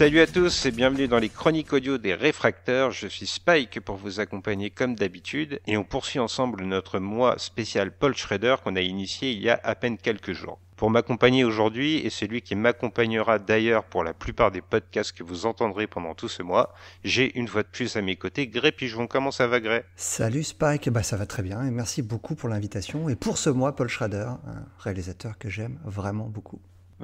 Salut à tous et bienvenue dans les chroniques audio des réfracteurs. Je suis Spike pour vous accompagner comme d'habitude et on poursuit ensemble notre mois spécial Paul Schrader qu'on a initié il y a à peine quelques jours. Pour m'accompagner aujourd'hui et celui qui m'accompagnera d'ailleurs pour la plupart des podcasts que vous entendrez pendant tout ce mois, j'ai une fois de plus à mes côtés Gré Pigeon. Comment ça va Gré Salut Spike, bah ça va très bien et merci beaucoup pour l'invitation et pour ce mois Paul Schrader, un réalisateur que j'aime vraiment beaucoup.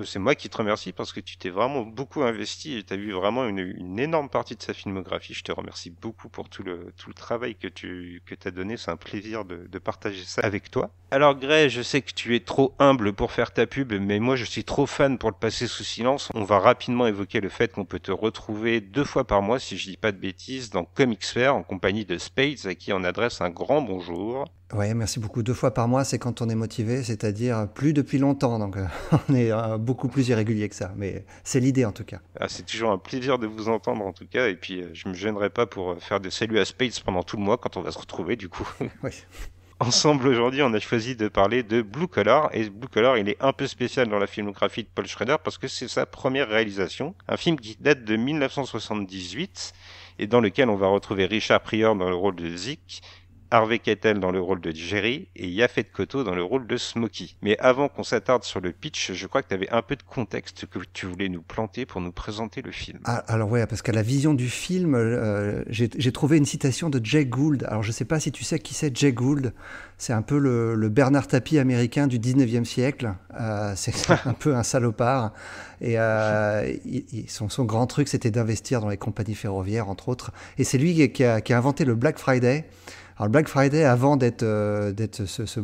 C'est moi qui te remercie parce que tu t'es vraiment beaucoup investi et tu as vu vraiment une, énorme partie de sa filmographie. Je te remercie beaucoup pour tout le, travail que tu que as donné. C'est un plaisir de, partager ça avec toi. Alors Gray, je sais que tu es trop humble pour faire ta pub, mais moi je suis trop fan pour le passer sous silence. On va rapidement évoquer le fait qu'on peut te retrouver deux fois par mois, si je dis pas de bêtises, dans Comics Fair en compagnie de Spades à qui on adresse un grand bonjour. Oui, merci beaucoup. Deux fois par mois, c'est quand on est motivé, c'est-à-dire plus depuis longtemps. Donc, euh, on est euh, beaucoup plus irrégulier que ça. Mais c'est l'idée, en tout cas. Ah, c'est toujours un plaisir de vous entendre, en tout cas. Et puis, euh, je ne me gênerai pas pour faire des saluts à Space pendant tout le mois quand on va se retrouver, du coup. Oui. Ensemble, aujourd'hui, on a choisi de parler de Blue Collar. Et Blue Collar, il est un peu spécial dans la filmographie de Paul Schrader parce que c'est sa première réalisation. Un film qui date de 1978 et dans lequel on va retrouver Richard Prior dans le rôle de Zeke Harvey Keitel dans le rôle de Jerry et Yafet Koto dans le rôle de Smokey. Mais avant qu'on s'attarde sur le pitch, je crois que tu avais un peu de contexte que tu voulais nous planter pour nous présenter le film. Ah, alors ouais, parce qu'à la vision du film, euh, j'ai trouvé une citation de Jay Gould. Alors je sais pas si tu sais qui c'est Jay Gould. C'est un peu le, Bernard Tapie américain du 19e siècle. Euh, c'est un peu un salopard. Et euh, son, grand truc, c'était d'investir dans les compagnies ferroviaires, entre autres. Et c'est lui qui a inventé le Black Friday. Alors Black Friday, avant d'être euh, ce,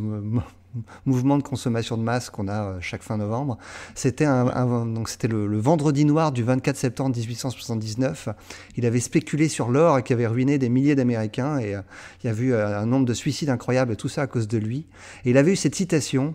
mouvement de consommation de masse qu'on a euh, chaque fin novembre, c'était donc c'était le, vendredi noir du 24 septembre 1879. Il avait spéculé sur l'or qui avait ruiné des milliers d'Américains et euh, il y a eu un nombre de suicides incroyables, tout ça à cause de lui. Et il avait eu cette citation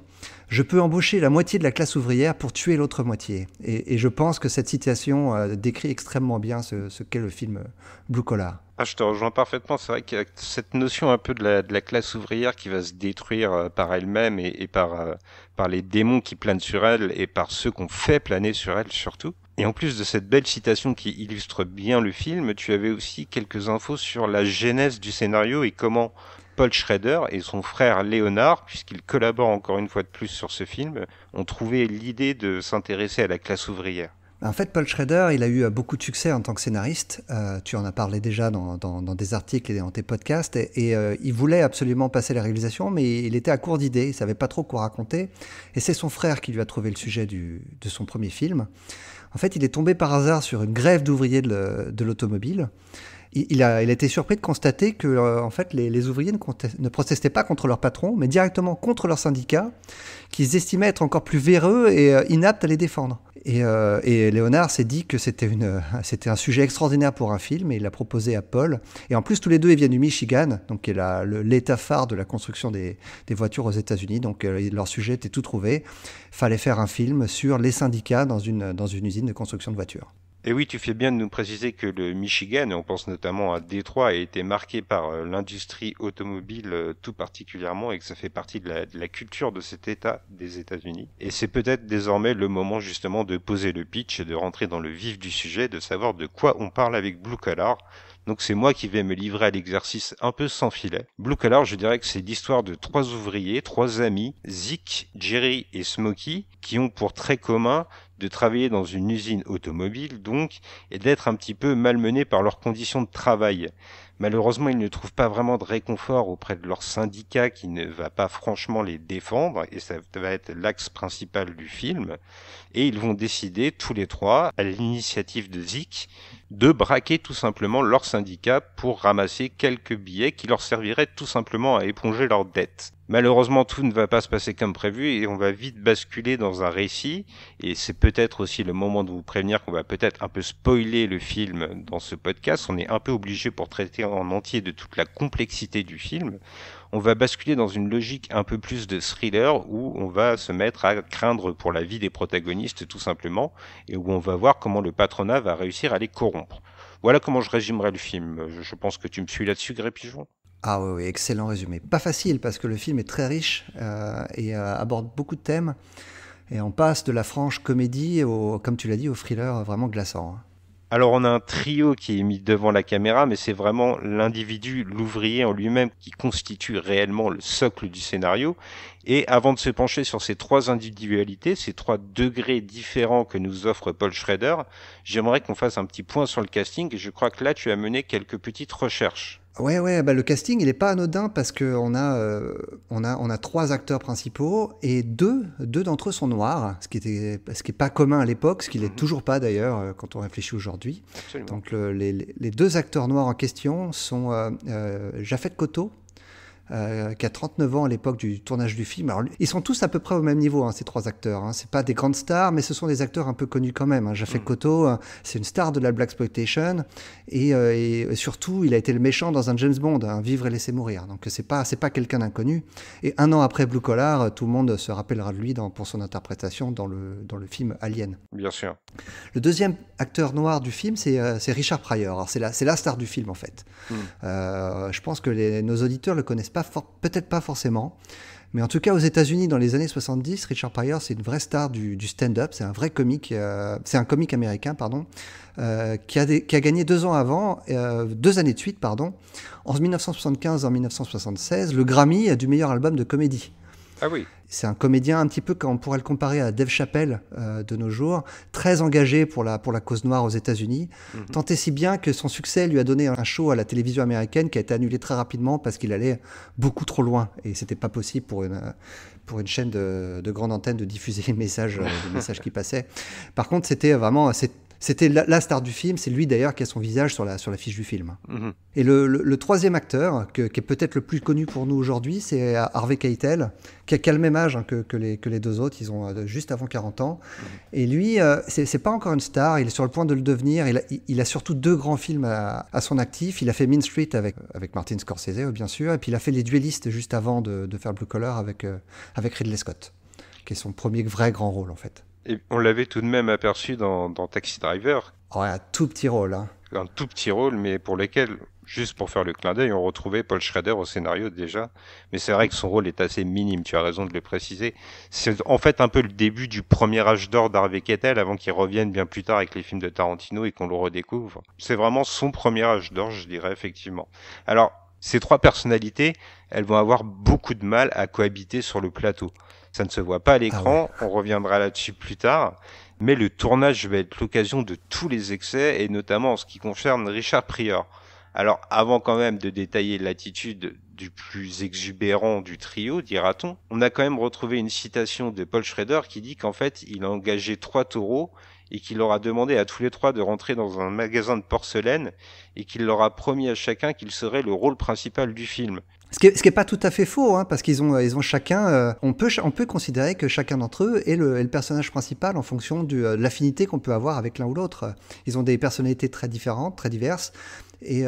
je peux embaucher la moitié de la classe ouvrière pour tuer l'autre moitié. Et, je pense que cette citation euh, décrit extrêmement bien ce, qu'est le film euh, Blue Collar. Ah, je te rejoins parfaitement. C'est vrai qu'il cette notion un peu de la, classe ouvrière qui va se détruire euh, par elle-même et, par, par les démons qui planent sur elle et par ceux qu'on fait planer sur elle surtout. Et en plus de cette belle citation qui illustre bien le film, tu avais aussi quelques infos sur la genèse du scénario et comment Paul Schrader et son frère Léonard, puisqu'ils collaborent encore une fois de plus sur ce film, ont trouvé l'idée de s'intéresser à la classe ouvrière. En fait, Paul Schrader, il a eu euh, beaucoup de succès en tant que scénariste. Euh, tu en as parlé déjà dans, des articles et dans tes podcasts. Et, euh, il voulait absolument passer la réalisation, mais il était à court d'idées. Il savait pas trop quoi raconter. Et c'est son frère qui lui a trouvé le sujet de son premier film. En fait, il est tombé par hasard sur une grève d'ouvriers de l'automobile il a, été surpris de constater que euh, en fait, les, ouvriers ne, protestaient pas contre leur patron, mais directement contre leur syndicat, qu'ils estimaient être encore plus véreux et euh, inaptes à les défendre. Et, euh, Léonard s'est dit que c'était un sujet extraordinaire pour un film, et il l'a proposé à Paul. Et en plus, tous les deux, ils viennent du Michigan, donc qui est l'état phare de la construction des, voitures aux États-Unis. Donc leur sujet était tout trouvé. Fallait faire un film sur les syndicats dans une usine de construction de voitures. Et oui, tu fais bien de nous préciser que le Michigan, on pense notamment à Détroit, a été marqué par euh, l'industrie automobile euh, tout particulièrement et que ça fait partie de la, culture de cet État des États-Unis. Et c'est peut-être désormais le moment justement de poser le pitch et de rentrer dans le vif du sujet, de savoir de quoi on parle avec Blue Collar. Donc c'est moi qui vais me livrer à l'exercice un peu sans filet. Blue Collar, je dirais que c'est l'histoire de trois ouvriers, trois amis, Zeke, Jerry et Smokey, qui ont pour trait commun de travailler dans une usine automobile donc et d'être un petit peu malmenés par leurs conditions de travail. Malheureusement, ils ne trouvent pas vraiment de réconfort auprès de leur syndicat qui ne va pas franchement les défendre et ça va être l'axe principal du film. Et ils vont décider tous les trois, à l'initiative de Zik, de braquer tout simplement leur syndicat pour ramasser quelques billets qui leur serviraient tout simplement à éponger leurs dettes. Malheureusement, tout ne va pas se passer comme prévu et on va vite basculer dans un récit. Et c'est peut-être aussi le moment de vous prévenir qu'on va peut-être un peu spoiler le film dans ce podcast. On est un peu obligé pour traiter en entier de toute la complexité du film on va basculer dans une logique un peu plus de thriller où on va se mettre à craindre pour la vie des protagonistes tout simplement et où on va voir comment le patronat va réussir à les corrompre. Voilà comment je résumerai le film. Je pense que tu me suis là-dessus, Grépigeon. Ah oui, excellent résumé. Pas facile parce que le film est très riche euh, et euh, aborde beaucoup de thèmes. Et on passe de la franche comédie au, comme tu l'as dit, au thriller vraiment glaçant. Hein. Alors on a un trio qui est mis devant la caméra, mais c'est vraiment l'individu, l'ouvrier en lui-même qui constitue réellement le socle du scénario. Et avant de se pencher sur ces trois individualités, ces trois degrés différents que nous offre Paul Schrader, j'aimerais qu'on fasse un petit point sur le casting. je crois que là, tu as mené quelques petites recherches. Ouais, ouais, bah le casting, il n'est pas anodin parce qu'on a, euh, on a, on a trois acteurs principaux et deux, deux d'entre eux sont noirs, ce qui n'est ce qui est pas commun à l'époque, ce qui l'est mhm. toujours pas d'ailleurs euh, quand on réfléchit aujourd'hui. Donc les, deux acteurs noirs en question sont euh, euh, Jafet euh, qui a 39 ans à l'époque du tournage du film. Alors, ils sont tous à peu près au même niveau, hein, ces trois acteurs. Hein. C'est pas des grandes stars, mais ce sont des acteurs un peu connus quand même. Hein. Cotto, mm. euh, c'est une star de la black Spotation, euh, et, surtout, il a été le méchant dans un James Bond, hein, Vivre et laisser mourir. Donc c'est pas c'est pas quelqu'un d'inconnu. Et un an après Blue Collar, tout le monde se rappellera de lui dans, pour son interprétation dans le dans le film Alien. Bien sûr. Le deuxième acteur noir du film, c'est Richard Pryor. C'est la, la star du film en fait. Mm. je pense que nos auditeurs le connaissent pas peut-être pas forcément. Mais en tout cas, aux États-Unis, dans les années 70, Richard Pryor, c'est une vraie star du, stand-up. C'est un vrai comique, euh, c'est un comique américain, pardon, euh, qui, a gagné deux ans avant, euh, deux années de suite, pardon, en 1975 et en 1976, le Grammy du meilleur album de comédie. Ah oui. C'est un comédien un petit peu qu'on on pourrait le comparer à Dave Chappelle euh, de nos jours, très engagé pour la, pour la cause noire aux États-Unis, mhm. tant et si bien que son succès lui a donné un show à la télévision américaine qui a été annulé très rapidement parce qu'il allait beaucoup trop loin et c'était pas possible pour une, pour une chaîne de, grande antenne de diffuser les messages, messages qui passaient. Par contre, c'était vraiment, cette c'était la, star du film, c'est lui d'ailleurs qui a son visage sur la, sur la fiche du film. Mhm. Et le, troisième acteur, qui est peut-être le plus connu pour nous aujourd'hui, c'est euh, Harvey Keitel, qui a, le même âge hein, que, les, deux autres, ils ont euh, juste avant 40 ans. Et lui, euh, ce c'est pas encore une star, il est sur le point de le devenir, il a, surtout deux grands films à, son actif, il a fait Mean Street avec, Martin Scorsese, bien sûr, et puis il a fait Les Duellistes juste avant de, faire Blue Collar avec, avec Ridley Scott, qui est son premier vrai grand rôle en fait on l'avait tout de même aperçu dans, Taxi Driver. un tout petit rôle. Hein. Un tout petit rôle, mais pour lequel, juste pour faire le clin d'œil, on retrouvait Paul Schrader au scénario déjà. Mais c'est vrai que son rôle est assez minime, tu as raison de le préciser. C'est en fait un peu le début du premier âge d'or d'Harvey Kettel avant qu'il revienne bien plus tard avec les films de Tarantino et qu'on le redécouvre. C'est vraiment son premier âge d'or, je dirais, effectivement. Alors, ces trois personnalités, elles vont avoir beaucoup de mal à cohabiter sur le plateau. Ça ne se voit pas à ah l'écran. On reviendra là-dessus plus tard. Mais le tournage va être l'occasion de tous les excès et notamment en ce qui concerne Richard Prior. Alors, avant quand même de détailler l'attitude du plus exubérant du trio, dira-t-on, on a quand même retrouvé une citation de Paul Schrader qui dit qu'en fait, il a engagé trois taureaux et qu'il leur a demandé à tous les trois de rentrer dans un magasin de porcelaine et qu'il leur a promis à chacun qu'il serait le rôle principal du film. Ce qui n'est pas tout à fait faux, hein, parce qu'ils ont, euh, ils ont chacun. Euh, on, peut, on peut considérer que chacun d'entre eux est le, personnage principal en fonction euh, de l'affinité qu'on peut avoir avec l'un ou l'autre. Ils ont des personnalités très différentes, très diverses. Et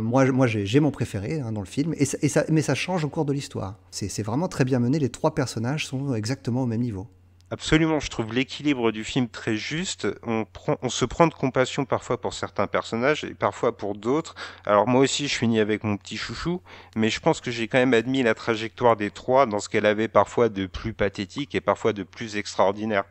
moi, moi j'ai mon préféré hein, dans le film, mais ça change au cours de l'histoire. C'est vraiment très bien mené, les trois personnages sont exactement au même niveau. Absolument, je trouve l'équilibre du film très juste. On, se prend de compassion parfois pour certains personnages et parfois pour d'autres. Alors moi aussi, je finis avec mon petit chouchou, mais je pense que j'ai quand même admis la trajectoire des trois dans ce qu'elle avait parfois de plus pathétique et parfois de plus extraordinaire.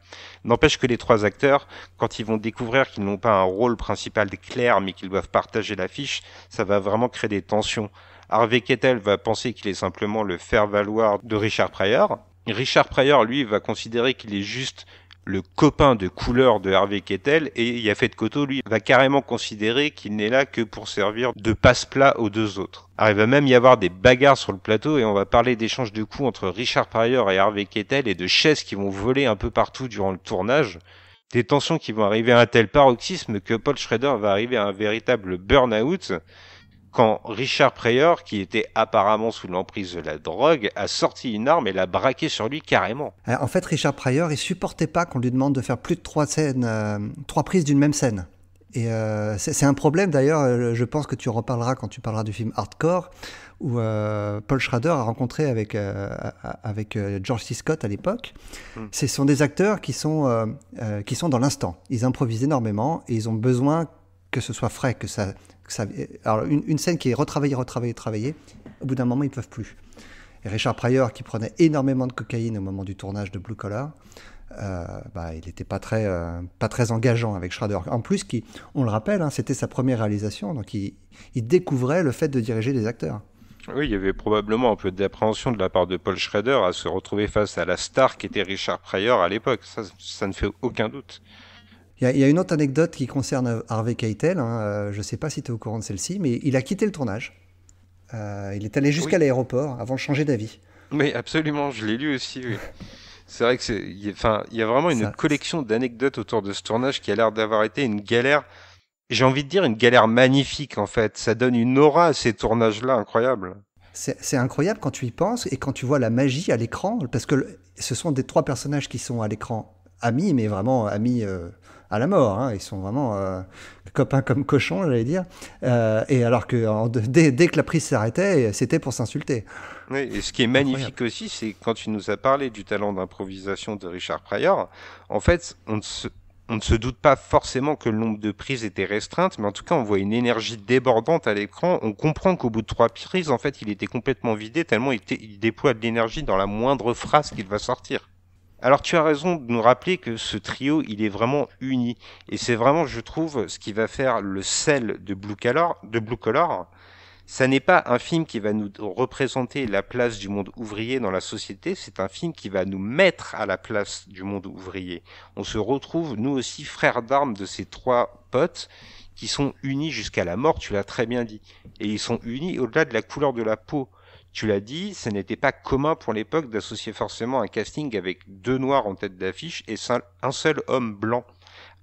N'empêche que les trois acteurs, quand ils vont découvrir qu'ils n'ont pas un rôle principal clair mais qu'ils doivent partager l'affiche, ça va vraiment créer des tensions. Harvey Kettel va penser qu'il est simplement le faire-valoir de Richard Pryor, Richard Pryor, lui, va considérer qu'il est juste le copain de couleur de Harvey Kettel et Yafet Koto, lui, va carrément considérer qu'il n'est là que pour servir de passe-plat aux deux autres. Alors il va même y avoir des bagarres sur le plateau et on va parler d'échanges de coups entre Richard Pryor et Harvey Kettel et de chaises qui vont voler un peu partout durant le tournage. Des tensions qui vont arriver à un tel paroxysme que Paul Schrader va arriver à un véritable burn-out quand Richard Pryor, qui était apparemment sous l'emprise de la drogue, a sorti une arme et l'a braqué sur lui carrément. Euh, en fait, Richard Pryor, il supportait pas qu'on lui demande de faire plus de trois scènes, euh, trois prises d'une même scène. Et euh, c'est un problème d'ailleurs, je pense que tu reparleras quand tu parleras du film Hardcore, où Paul Schrader a rencontré avec, avec George C. Scott à l'époque. Hmm. Ce sont des acteurs qui sont, qui sont dans l'instant. Ils improvisent énormément et ils ont besoin que ce soit frais, que ça, alors une, scène qui est retravaillée, retravaillée, retravaillée, au bout d'un moment, ils ne peuvent plus. Richard Pryor, qui prenait énormément de cocaïne au moment du tournage de Blue Collar, euh, bah, il n'était pas, très, euh, pas très engageant avec Schrader. En plus, qui, on le rappelle, hein, c'était sa première réalisation, donc il, découvrait le fait de diriger des acteurs. Oui, il y avait probablement un peu d'appréhension de la part de Paul Schrader à se retrouver face à la star qui était Richard Pryor à l'époque. ça ne fait aucun doute. Il y, a une autre anecdote qui concerne Harvey Keitel. Hein, euh, je ne sais pas si tu es au courant de celle-ci, mais il a quitté le tournage. Euh, il est allé jusqu'à l'aéroport avant de changer d'avis. Oui, absolument, je l'ai lu aussi. c'est vrai que c'est, il y a vraiment une collection d'anecdotes autour de ce tournage qui a l'air d'avoir été une galère. J'ai envie de dire une galère magnifique en fait. Ça donne une aura à ces tournages-là incroyable. C'est incroyable quand tu y penses et quand tu vois la magie à l'écran, parce que ce sont des trois personnages qui sont à l'écran amis, mais vraiment amis. Euh, à la mort. Hein. Ils sont vraiment euh, copains comme cochons, j'allais dire. Euh, et alors que dès, que la prise s'arrêtait, c'était pour s'insulter. Oui, et ce qui est magnifique aussi, c'est quand tu nous as parlé du talent d'improvisation de Richard Pryor, en fait, on ne se doute pas forcément que le nombre de prises était restreinte, mais en tout cas, on voit une énergie débordante à l'écran. On comprend qu'au bout de trois prises, en fait, il était complètement vidé, tellement il déploie de l'énergie dans la moindre phrase qu'il va sortir. Alors tu as raison de nous rappeler que ce trio, il est vraiment uni. Et c'est vraiment, je trouve, ce qui va faire le sel de Blue Color. De Blue Ça n'est pas un film qui va nous représenter la place du monde ouvrier dans la société, c'est un film qui va nous mettre à la place du monde ouvrier. On se retrouve, nous aussi, frères d'armes de ces trois potes qui sont unis jusqu'à la mort, tu l'as très bien dit. Et ils sont unis au-delà de la couleur de la peau. Tu l'as dit, ce n'était pas commun pour l'époque d'associer forcément un casting avec deux noirs en tête d'affiche et un seul homme blanc.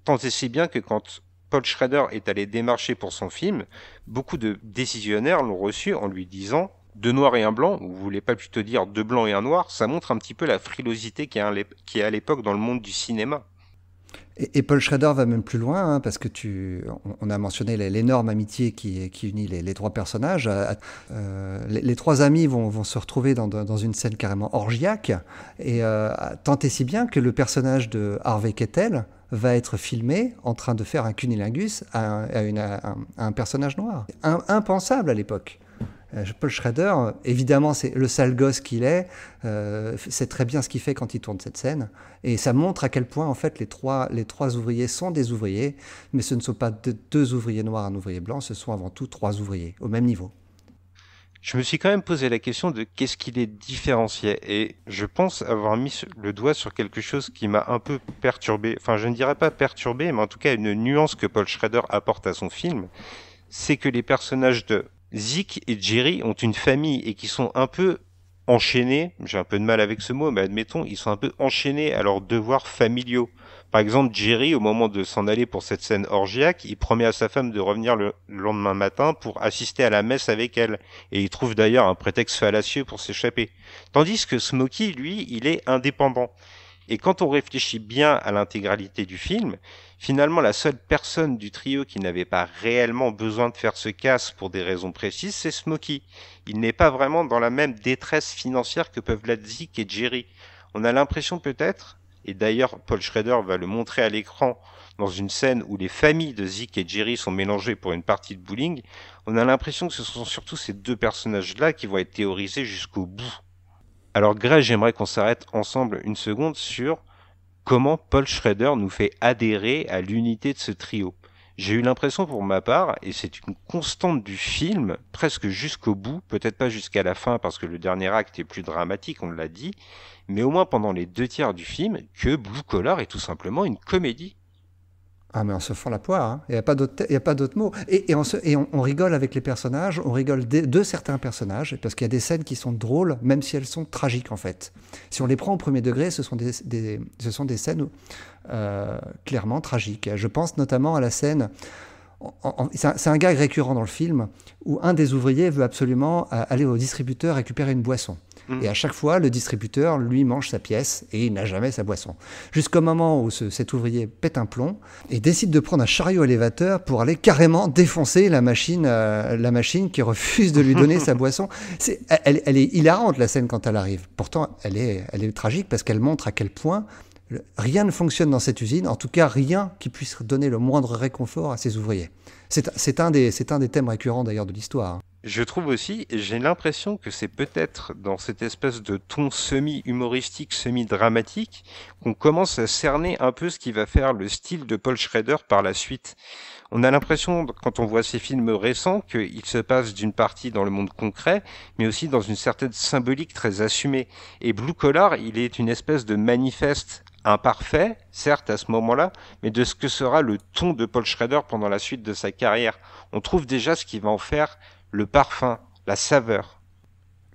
Tant et si bien que quand Paul Schrader est allé démarcher pour son film, beaucoup de décisionnaires l'ont reçu en lui disant deux noirs et un blanc, ou vous voulez pas plutôt dire deux blancs et un noir, ça montre un petit peu la frilosité qui est à l'époque dans le monde du cinéma. Et, Paul Schrader va même plus loin, hein, parce que tu, on, a mentionné l'énorme amitié qui, unit les, trois personnages. Euh, euh, les, trois amis vont, se retrouver dans, une scène carrément orgiaque, et euh, tant et si bien que le personnage de Harvey Kettel va être filmé en train de faire un cunilingus à, un, personnage noir. impensable à l'époque. Euh, Paul Schrader, évidemment, c'est le sale gosse qu'il est, C'est euh, sait très bien ce qu'il fait quand il tourne cette scène, et ça montre à quel point en fait les trois les trois ouvriers sont des ouvriers, mais ce ne sont pas deux, ouvriers noirs, un ouvrier blanc, ce sont avant tout trois ouvriers au même niveau. Je me suis quand même posé la question de qu'est-ce qui les différenciait, et je pense avoir mis le doigt sur quelque chose qui m'a un peu perturbé. Enfin, je ne dirais pas perturbé, mais en tout cas une nuance que Paul Schrader apporte à son film, c'est que les personnages de Zeke et Jerry ont une famille et qui sont un peu enchaînés, j'ai un peu de mal avec ce mot, mais admettons, ils sont un peu enchaînés à leurs devoirs familiaux. Par exemple, Jerry, au moment de s'en aller pour cette scène orgiaque, il promet à sa femme de revenir le lendemain matin pour assister à la messe avec elle, et il trouve d'ailleurs un prétexte fallacieux pour s'échapper. Tandis que Smokey, lui, il est indépendant. Et quand on réfléchit bien à l'intégralité du film, finalement la seule personne du trio qui n'avait pas réellement besoin de faire ce casse pour des raisons précises, c'est Smokey. Il n'est pas vraiment dans la même détresse financière que peuvent Zeke et Jerry. On a l'impression peut-être, et d'ailleurs Paul Schrader va le montrer à l'écran dans une scène où les familles de Zeke et Jerry sont mélangées pour une partie de bowling, on a l'impression que ce sont surtout ces deux personnages-là qui vont être théorisés jusqu'au bout. Alors Greg, j'aimerais qu'on s'arrête ensemble une seconde sur comment Paul Schrader nous fait adhérer à l'unité de ce trio. J'ai eu l'impression pour ma part, et c'est une constante du film, presque jusqu'au bout, peut-être pas jusqu'à la fin parce que le dernier acte est plus dramatique, on l'a dit, mais au moins pendant les deux tiers du film, que Blue Collar est tout simplement une comédie. Ah, mais on se fend la poire, hein. il n'y a pas d'autre mot. Et, on, et on, rigole avec les personnages, on rigole de, certains personnages, parce qu'il y a des scènes qui sont drôles, même si elles sont tragiques en fait. Si on les prend au premier degré, ce sont des, ce sont des scènes euh, clairement tragiques. Je pense notamment à la scène c'est un, gag récurrent dans le film où un des ouvriers veut absolument euh, aller au distributeur récupérer une boisson. Et à chaque fois, le distributeur, lui, mange sa pièce et il n'a jamais sa boisson. Jusqu'au moment où cet ouvrier pète un plomb et décide de prendre un chariot élévateur pour aller carrément défoncer la machine, euh, qui refuse de lui donner sa boisson. elle, est hilarante, la scène, quand elle arrive. Pourtant, elle est, tragique parce qu'elle montre à quel point rien ne fonctionne dans cette usine, en tout cas rien qui puisse donner le moindre réconfort à ses ouvriers. C'est un, des thèmes récurrents d'ailleurs de l'histoire. Hein. Je trouve aussi, j'ai l'impression que c'est peut-être dans cette espèce de ton semi-humoristique, semi-dramatique, qu'on commence à cerner un peu ce qui va faire le style de Paul Schrader par la suite. On a l'impression, quand on voit ces films récents, qu'il se passe d'une partie dans le monde concret, mais aussi dans une certaine symbolique très assumée. Et Blue Collar, il est une espèce de manifeste imparfait, certes à ce moment-là, mais de ce que sera le ton de Paul Schrader pendant la suite de sa carrière. On trouve déjà ce qui va en faire le parfum, la saveur.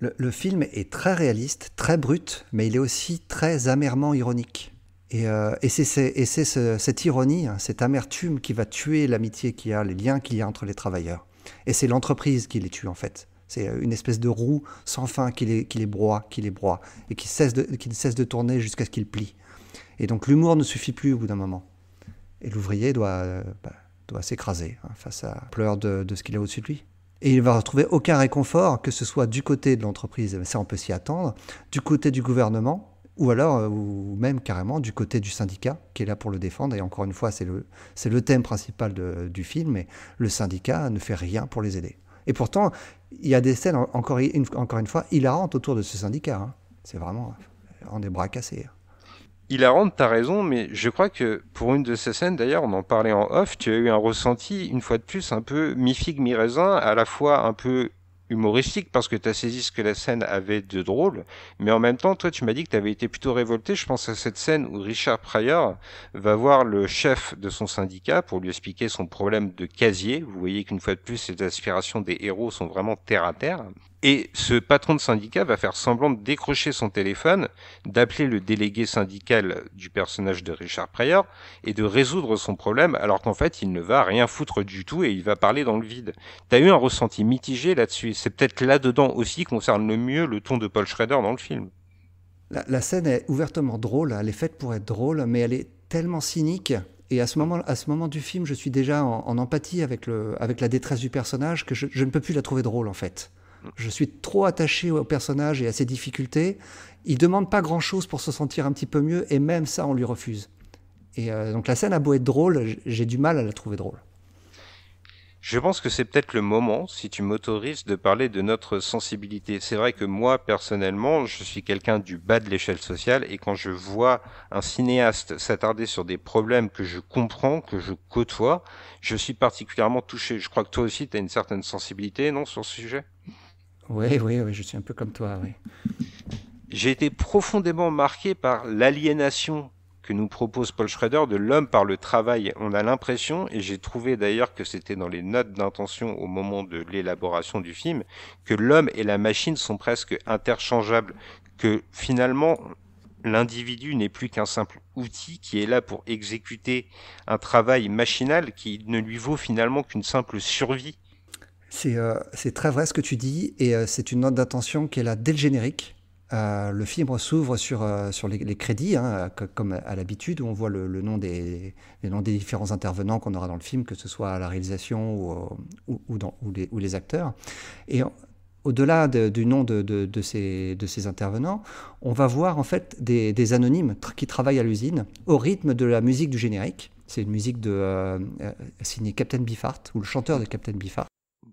Le, film est très réaliste, très brut, mais il est aussi très amèrement ironique. Et, euh, et c'est cette ironie, hein, cette amertume qui va tuer l'amitié qu'il y a, les liens qu'il y a entre les travailleurs. Et c'est l'entreprise qui les tue en fait. C'est euh, une espèce de roue sans fin qui les, broie, qui les broie, et qui, cesse qui ne cesse de tourner jusqu'à ce qu'il plie. Et donc l'humour ne suffit plus au bout d'un moment. Et l'ouvrier doit, euh, bah, s'écraser hein, face à pleurs de ce qu'il a au-dessus de lui et il va retrouver aucun réconfort, que ce soit du côté de l'entreprise, ça on peut s'y attendre, du côté du gouvernement, ou alors, euh, ou même carrément du côté du syndicat qui est là pour le défendre. Et encore une fois, c'est le, le thème principal du film, Et le syndicat ne fait rien pour les aider. Et pourtant, il y a des scènes, encore une, encore une fois, hilarantes autour de ce syndicat. Hein. C'est vraiment, euh, on est bras cassés. Hein hilarante, t'as raison, mais je crois que pour une de ces scènes, d'ailleurs, on en parlait en off, tu as eu un ressenti, une fois de plus, un peu mi-figue, mi-raisin, à la fois un peu humoristique parce que tu as saisi ce que la scène avait de drôle, mais en même temps, toi, tu m'as dit que tu avais été plutôt révolté. Je pense à cette scène où Richard Pryor va voir le chef de son syndicat pour lui expliquer son problème de casier. Vous voyez qu'une fois de plus, les aspirations des héros sont vraiment terre à terre. Et ce patron de syndicat va faire semblant de décrocher son téléphone, d'appeler le délégué syndical du personnage de Richard Pryor et de résoudre son problème alors qu'en fait il ne va rien foutre du tout et il va parler dans le vide. T'as eu un ressenti mitigé là-dessus. C'est peut-être là-dedans aussi qu'on concerne le mieux le ton de Paul Schrader dans le film. La, scène est ouvertement drôle, elle hein. est faite pour être drôle, mais elle est tellement cynique. Et à ce moment, à ce moment du film, je suis déjà en, empathie avec, le, avec la détresse du personnage que je ne peux plus la trouver drôle en fait. Je suis trop attaché au personnage et à ses difficultés. Il demande pas grand-chose pour se sentir un petit peu mieux, et même ça, on lui refuse. Et euh, donc la scène a beau être drôle, j'ai du mal à la trouver drôle. Je pense que c'est peut-être le moment, si tu m'autorises, de parler de notre sensibilité. C'est vrai que moi, personnellement, je suis quelqu'un du bas de l'échelle sociale et quand je vois un cinéaste s'attarder sur des problèmes que je comprends, que je côtoie, je suis particulièrement touché. Je crois que toi aussi, tu as une certaine sensibilité, non, sur ce sujet oui, oui, oui, je suis un peu comme toi, oui. J'ai été profondément marqué par l'aliénation que nous propose Paul Schrader de l'homme par le travail. On a l'impression, et j'ai trouvé d'ailleurs que c'était dans les notes d'intention au moment de l'élaboration du film, que l'homme et la machine sont presque interchangeables, que finalement l'individu n'est plus qu'un simple outil qui est là pour exécuter un travail machinal qui ne lui vaut finalement qu'une simple survie. Euh, c'est très vrai ce que tu dis, et euh, c'est une note d'attention qui est là dès le générique. Euh, le film s'ouvre sur, sur les, crédits, hein, comme à l'habitude, où on voit le, nom des, noms des différents intervenants qu'on aura dans le film, que ce soit à la réalisation ou, dans, les, acteurs. Et au-delà du nom de, ces, de ces intervenants, on va voir en fait des, anonymes qui travaillent à l'usine au rythme de la musique du générique. C'est une musique de, signée Captain Bifart, ou le chanteur de Captain Biffart,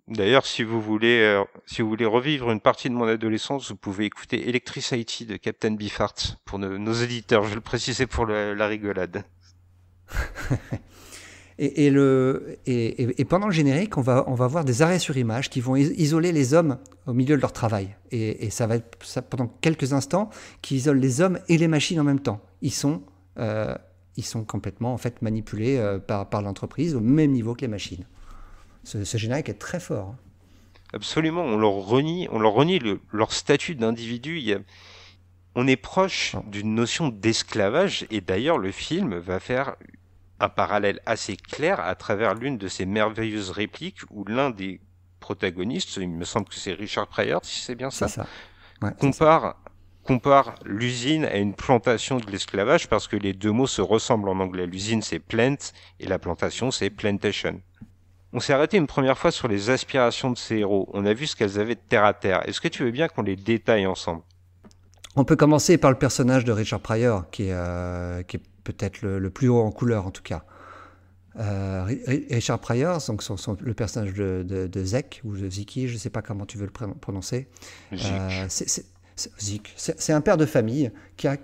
D'ailleurs, euh, si vous voulez, revivre une partie de mon adolescence, vous pouvez écouter Electricity de Captain Bifart pour nos, éditeurs. Je le précisais pour la rigolade. et, pendant le générique, on va, on voir des arrêts sur image qui vont isoler les hommes au milieu de leur travail. Et, ça va être pendant quelques instants qui isolent les hommes et les machines en même temps. Ils sont, euh, complètement en fait manipulés euh, par, par l'entreprise au même niveau que les machines ce, générique est très fort. Hein. Absolument, on leur renie, on leur renie leur statut d'individu. on est proche ah. d'une notion d'esclavage et d'ailleurs le film va faire un parallèle assez clair à travers l'une de ces merveilleuses répliques où l'un des protagonistes, il me semble que c'est Richard Pryor, si c'est bien ça, ça. compare, compare l'usine à une plantation de l'esclavage parce que les deux mots se ressemblent en anglais. L'usine c'est plant et la plantation c'est plantation. On s'est arrêté une première fois sur les aspirations de ces héros. On a vu ce qu'elles avaient de terre à terre. Est-ce que tu veux bien qu'on les détaille ensemble On peut commencer par le personnage de Richard Pryor, qui est, euh, peut-être le, plus haut en couleur en tout cas. Euh, Richard Pryor, le personnage de, de, Zek ou de Ziki, je ne sais pas comment tu veux le prononcer. Zik. Euh, c'est un père de famille qui a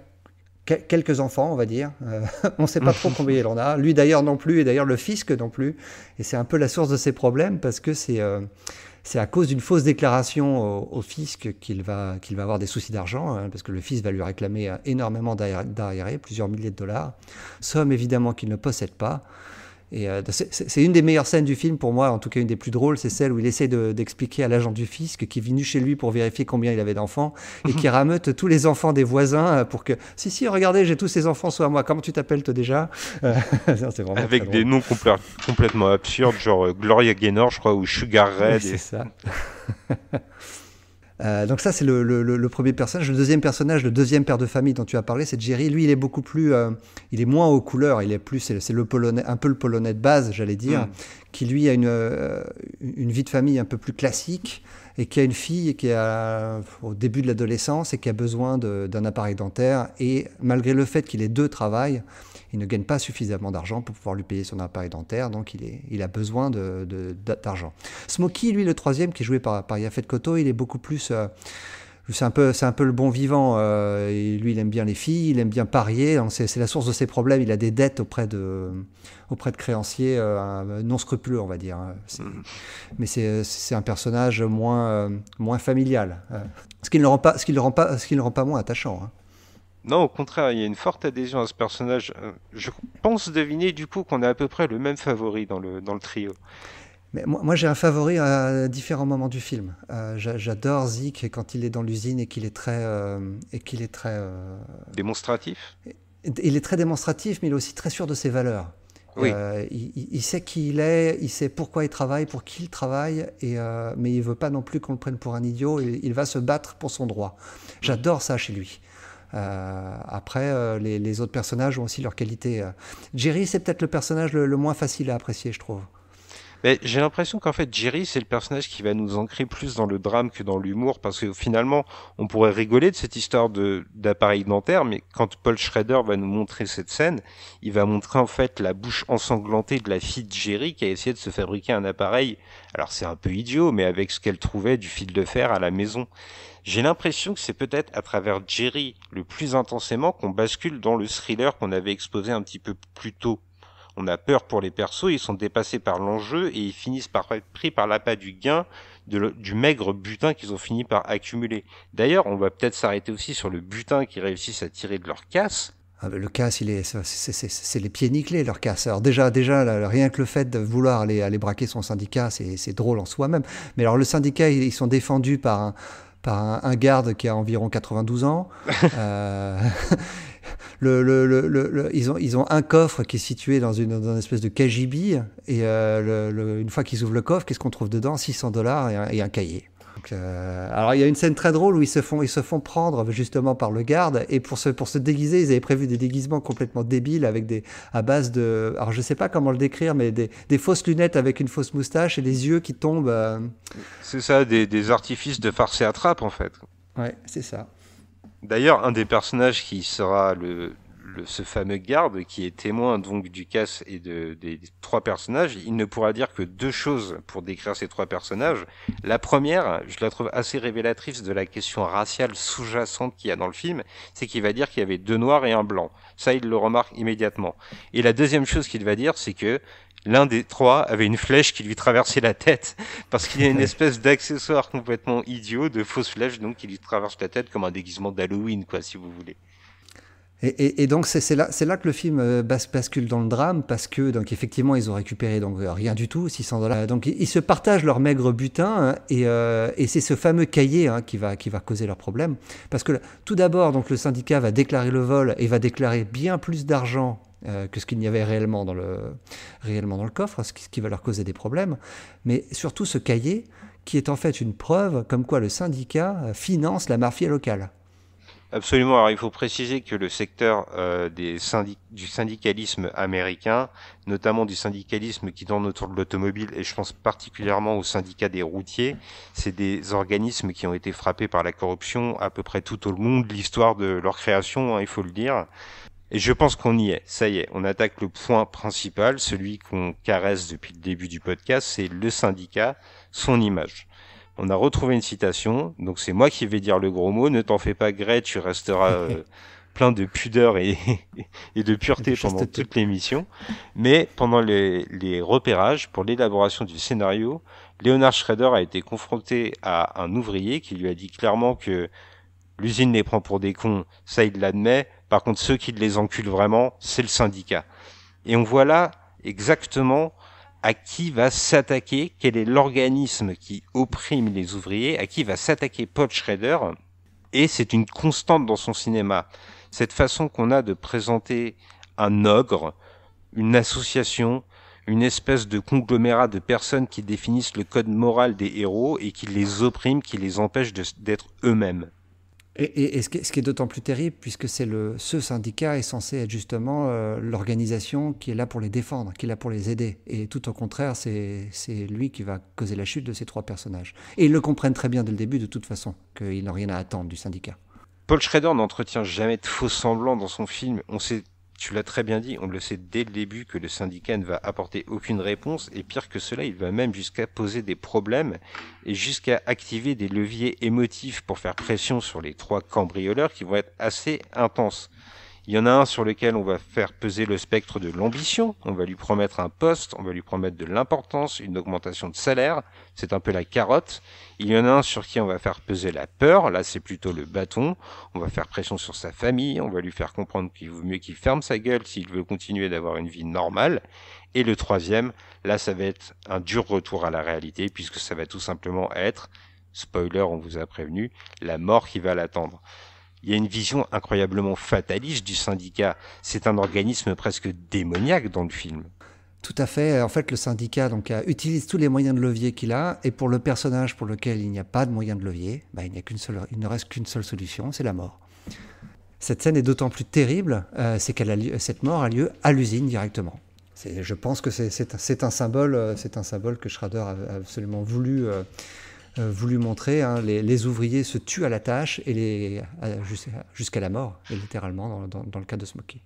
quelques enfants, on va dire. Euh, on ne sait pas trop combien il en a. Lui d'ailleurs non plus, et d'ailleurs le fisc non plus. Et c'est un peu la source de ses problèmes parce que euh, c'est à cause d'une fausse déclaration au, fisc qu'il va, qu'il va avoir des soucis d'argent, hein, parce que le fisc va lui réclamer euh, énormément d'arriérés, plusieurs milliers de dollars, somme évidemment qu'il ne possède pas. Et euh, c'est une des meilleures scènes du film pour moi, en tout cas une des plus drôles, c'est celle où il essaie d'expliquer à l'agent du fisc qui est venu chez lui pour vérifier combien il avait d'enfants et mhm. qui rameute tous les enfants des voisins euh, pour que si si regardez j'ai tous ces enfants soit moi. Comment tu t'appelles toi déjà euh, Avec des noms complètement absurdes genre Gloria Gaynor je crois ou Sugar Red. c'est ça. Euh, donc ça, c'est le, premier personnage. Le deuxième personnage, le deuxième père de famille dont tu as parlé, c'est Jerry. Lui, il est beaucoup plus, euh, il est moins aux couleurs. Il est plus, c'est le polonais, un peu le polonais de base, j'allais dire, mm. qui lui a euh, une, vie de famille un peu plus classique et qui a une fille qui est au début de l'adolescence et qui a besoin d'un appareil dentaire. Et malgré le fait qu'il ait deux travails, il ne gagne pas suffisamment d'argent pour pouvoir lui payer son appareil dentaire, donc il, est, il a besoin d'argent. De, Smokey, lui, le troisième, qui est joué par, par Yafet Koto, il est beaucoup plus... Euh, c'est un peu c'est un peu le bon vivant euh, et lui il aime bien les filles il aime bien parier hein, c'est la source de ses problèmes il a des dettes auprès de auprès de créanciers euh, non scrupuleux on va dire hein. mm-hmm. mais c'est un personnage moins moins familial ce qui ne le rend pas ce le rend pas ce le rend pas moins attachant hein. Non, au contraire, il y a une forte adhésion à ce personnage. Euh, je pense deviner du coup qu'on a à peu près le même favori dans le, dans le trio. Mais moi, j'ai un favori à différents moments du film. Euh, j'adore Zeke quand il est dans l'usine et qu'il est très. Euh, et qu'il est très Démonstratif Il est très démonstratif, mais il est aussi très sûr de ses valeurs. Oui. Il, sait qui il est, il sait pourquoi il travaille, pour qui il travaille, et, mais il veut pas non plus qu'on le prenne pour un idiot, il va se battre pour son droit. J'adore ça chez lui. Euh, après, euh, les, autres personnages ont aussi leurs qualités. Jerry, c'est peut-être le personnage le, moins facile à apprécier, je trouve. j'ai l'impression qu'en fait Jerry c'est le personnage qui va nous ancrer plus dans le drame que dans l'humour parce que finalement on pourrait rigoler de cette histoire de d'appareil dentaire mais quand Paul Schrader va nous montrer cette scène, il va montrer en fait la bouche ensanglantée de la fille de Jerry qui a essayé de se fabriquer un appareil. Alors c'est un peu idiot mais avec ce qu'elle trouvait du fil de fer à la maison j'ai l'impression que c'est peut-être à travers Jerry le plus intensément qu'on bascule dans le thriller qu'on avait exposé un petit peu plus tôt. On a peur pour les persos, ils sont dépassés par l'enjeu et ils finissent par être pris par l'appât du gain, du maigre butin qu'ils ont fini par accumuler. D'ailleurs, on va peut-être s'arrêter aussi sur le butin qu'ils réussissent à tirer de leur casse. Ah, le casse, il est, c'est, les pieds nickelés, leur casse. Alors déjà, déjà rien que le fait de vouloir aller, aller braquer son syndicat, c'est, drôle en soi-même. Mais alors le syndicat, ils sont défendus par un par un, garde qui a environ 92 ans. euh, le, le, le, ils, ont, ils ont un coffre qui est situé dans une, espèce de cagibi. Et euh, une fois qu'ils ouvrent le coffre, qu'est-ce qu'on trouve dedans 600 dollars et un cahier. Euh, alors il y a une scène très drôle où ils se font, ils se font prendre justement par le garde et pour se, pour se déguiser, ils avaient prévu des déguisements complètement débiles avec des à base de, alors je sais pas comment le décrire, mais des, fausses lunettes avec une fausse moustache et des yeux qui tombent. Euh. C'est ça, des, artifices de farce et attrape en fait. Ouais, c'est ça. D'ailleurs, un des personnages qui sera le, ce fameux garde qui est témoin donc du casse et de, des trois personnages, il ne pourra dire que deux choses pour décrire ces trois personnages. La première, je la trouve assez révélatrice de la question raciale sous-jacente qu'il y a dans le film, c'est qu'il va dire qu'il y avait deux noirs et un blanc. Ça, il le remarque immédiatement. Et la deuxième chose qu'il va dire, c'est que l'un des trois avait une flèche qui lui traversait la tête parce qu'il y a une espèce d'accessoire complètement idiot de fausse flèche donc qui lui traverse la tête comme un déguisement d'Halloween quoi si vous voulez. Et, donc c'est là, que le film euh, bascule dans le drame parce que donc effectivement ils ont récupéré donc euh, rien du tout 600 dollars. Euh, donc ils se partagent leur maigre butin hein, et, c'est ce fameux cahier hein, qui va qui va causer leurs problème parce que tout d'abord donc le syndicat va déclarer le vol et va déclarer bien plus d'argent que ce qu'il n'y avait réellement dans le, réellement dans le coffre, ce qui, ce qui, va leur causer des problèmes. Mais surtout ce cahier qui est en fait une preuve comme quoi le syndicat finance la mafia locale. Absolument. Alors, il faut préciser que le secteur euh, des du syndicalisme américain, notamment du syndicalisme qui tourne autour de l'automobile, et je pense particulièrement au syndicat des routiers, c'est des organismes qui ont été frappés par la corruption à peu près tout au long de l'histoire de leur création, hein, il faut le dire. Et je pense qu'on y est. Ça y est, on attaque le point principal, celui qu'on caresse depuis le début du podcast, c'est le syndicat, son image on a retrouvé une citation, donc c'est moi qui vais dire le gros mot, ne t'en fais pas gré, tu resteras euh, plein de pudeur et, de pureté pendant toute l'émission. Mais pendant les, repérages, pour l'élaboration du scénario, Leonard Schrader a été confronté à un ouvrier qui lui a dit clairement que l'usine les prend pour des cons, ça il l'admet, par contre ceux qui les enculent vraiment, c'est le syndicat. Et on voit là exactement à qui va s'attaquer, quel est l'organisme qui opprime les ouvriers, à qui va s'attaquer Paul Schrader. Et c'est une constante dans son cinéma. Cette façon qu'on a de présenter un ogre, une association, une espèce de conglomérat de personnes qui définissent le code moral des héros et qui les oppriment, qui les empêchent d'être eux-mêmes. Et, ce qui est, d'autant plus terrible, puisque c'est le, ce syndicat est censé être justement euh, l'organisation qui est là pour les défendre, qui est là pour les aider. Et tout au contraire, c'est, lui qui va causer la chute de ces trois personnages. Et ils le comprennent très bien dès le début, de toute façon, qu'ils n'ont rien à attendre du syndicat. Paul Schrader n'entretient jamais de faux semblants dans son film. On sait tu l'as très bien dit, on le sait dès le début que le syndicat ne va apporter aucune réponse, et pire que cela, il va même jusqu'à poser des problèmes et jusqu'à activer des leviers émotifs pour faire pression sur les trois cambrioleurs qui vont être assez intenses. Il y en a un sur lequel on va faire peser le spectre de l'ambition, on va lui promettre un poste, on va lui promettre de l'importance, une augmentation de salaire, c'est un peu la carotte. Il y en a un sur qui on va faire peser la peur, là c'est plutôt le bâton, on va faire pression sur sa famille, on va lui faire comprendre qu'il vaut mieux qu'il ferme sa gueule s'il veut continuer d'avoir une vie normale. Et le troisième, là ça va être un dur retour à la réalité puisque ça va tout simplement être, spoiler on vous a prévenu, la mort qui va l'attendre. Il y a une vision incroyablement fataliste du syndicat. C'est un organisme presque démoniaque dans le film. Tout à fait. En fait, le syndicat utilise tous les moyens de levier qu'il a, et pour le personnage pour lequel il n'y a pas de moyens de levier, bah, il, ne reste qu'une seule solution, c'est la mort. Cette scène est d'autant plus terrible, euh, c'est que cette mort a lieu à l'usine directement. Je pense que c'est un symbole, euh, c'est un symbole que Schrader a absolument voulu euh, euh, voulu montrer. Hein, les, ouvriers se tuent à la tâche et les jusqu'à la mort, littéralement, dans, dans, dans le cas de Smokey.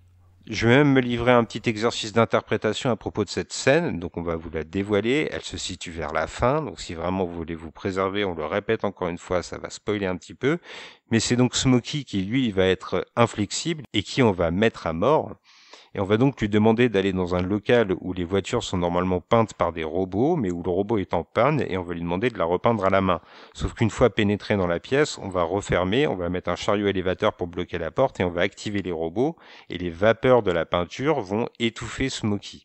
Je vais même me livrer un petit exercice d'interprétation à propos de cette scène, donc on va vous la dévoiler, elle se situe vers la fin, donc si vraiment vous voulez vous préserver, on le répète encore une fois, ça va spoiler un petit peu, mais c'est donc Smokey qui lui va être inflexible et qui on va mettre à mort, et on va donc lui demander d'aller dans un local où les voitures sont normalement peintes par des robots, mais où le robot est en panne, et on va lui demander de la repeindre à la main. Sauf qu'une fois pénétré dans la pièce, on va refermer, on va mettre un chariot élévateur pour bloquer la porte, et on va activer les robots, et les vapeurs de la peinture vont étouffer Smokey.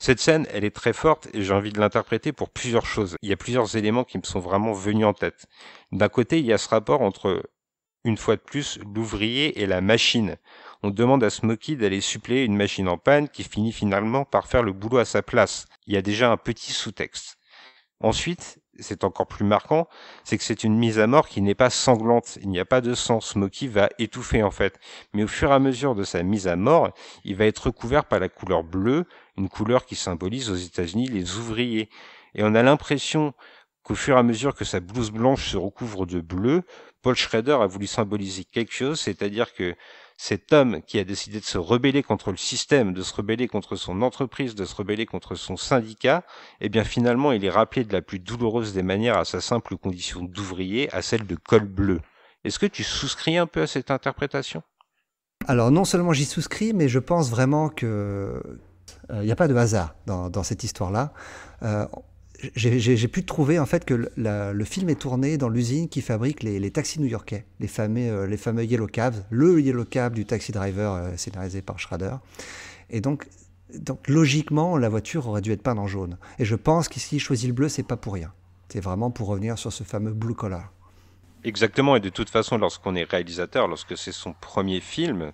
Cette scène, elle est très forte et j'ai envie de l'interpréter pour plusieurs choses. Il y a plusieurs éléments qui me sont vraiment venus en tête. D'un côté, il y a ce rapport entre, une fois de plus, l'ouvrier et la machine on demande à Smokey d'aller suppléer une machine en panne qui finit finalement par faire le boulot à sa place. Il y a déjà un petit sous-texte. Ensuite, c'est encore plus marquant, c'est que c'est une mise à mort qui n'est pas sanglante. Il n'y a pas de sang. Smokey va étouffer en fait. Mais au fur et à mesure de sa mise à mort, il va être recouvert par la couleur bleue, une couleur qui symbolise aux États-Unis les ouvriers. Et on a l'impression qu'au fur et à mesure que sa blouse blanche se recouvre de bleu, Paul Schrader a voulu symboliser quelque chose, c'est-à-dire que cet homme qui a décidé de se rebeller contre le système, de se rebeller contre son entreprise, de se rebeller contre son syndicat, eh bien finalement il est rappelé de la plus douloureuse des manières à sa simple condition d'ouvrier, à celle de col bleu. Est-ce que tu souscris un peu à cette interprétation Alors non seulement j'y souscris, mais je pense vraiment que euh, il n'y a pas de hasard dans, cette histoire-là. Euh, j'ai pu trouver en fait que le film est tourné dans l'usine qui fabrique les, taxis new-yorkais, les fameux, euh, les fameux Yellow Cabs, le Yellow Cab du Taxi Driver euh, scénarisé par Schrader. Et donc, donc logiquement, la voiture aurait dû être peinte en jaune. Et je pense qu'ici, Choisir le bleu, c'est pas pour rien. C'est vraiment pour revenir sur ce fameux blue collar. Exactement, et de toute façon, lorsqu'on est réalisateur, lorsque c'est son premier film,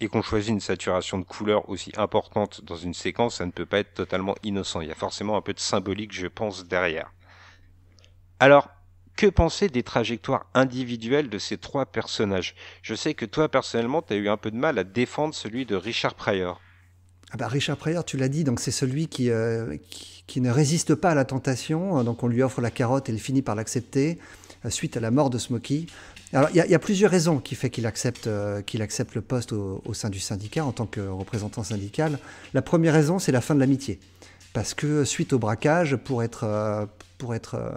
et qu'on choisit une saturation de couleur aussi importante dans une séquence, ça ne peut pas être totalement innocent. Il y a forcément un peu de symbolique, je pense, derrière. Alors, que penser des trajectoires individuelles de ces trois personnages Je sais que toi, personnellement, tu as eu un peu de mal à défendre celui de Richard Pryor. Ah bah, Richard Pryor, tu l'as dit, donc c'est celui qui, euh, qui, qui, ne résiste pas à la tentation. Donc on lui offre la carotte et il finit par l'accepter euh, suite à la mort de Smokey il y, a plusieurs raisons qui font qu'il accepte, euh, qu'il accepte le poste au, sein du syndicat en tant que représentant syndical. La première raison, c'est la fin de l'amitié. Parce que suite au braquage, pour être, euh, pour être euh,